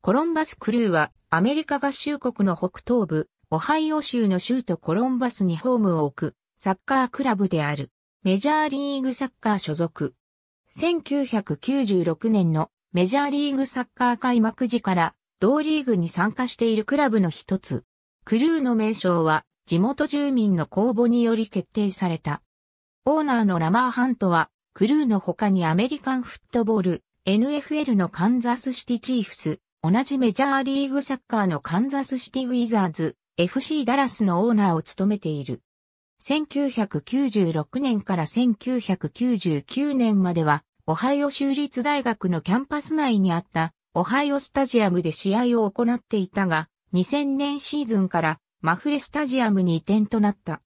コロンバスクルーはアメリカ合衆国の北東部、オハイオ州の州都コロンバスにホームを置くサッカークラブであるメジャーリーグサッカー所属。1996年のメジャーリーグサッカー開幕時から同リーグに参加しているクラブの一つ。クルーの名称は地元住民の公募により決定された。オーナーのラマーハントはクルーの他にアメリカンフットボール、NFL のカンザスシティチーフス、同じメジャーリーグサッカーのカンザスシティウィザーズ FC ダラスのオーナーを務めている。1996年から1999年までは、オハイオ州立大学のキャンパス内にあったオハイオスタジアムで試合を行っていたが、2000年シーズンからマフレスタジアムに移転となった。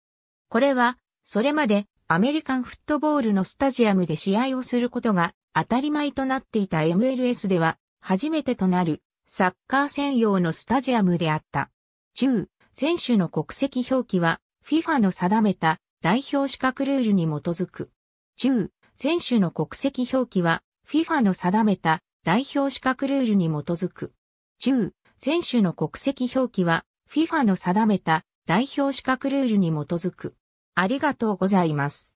これは、それまでアメリカンフットボールのスタジアムで試合をすることが当たり前となっていた MLS では初めてとなるサッカー専用のスタジアムであった。中、選手の国籍表記は FIFA の定めた代表資格ルールに基づく。中、選手の国籍表記は FIFA の定めた代表資格ルールに基づく。中、選手の国籍表記は FIFA の定めた代表資格ルールに基づく。ありがとうございます。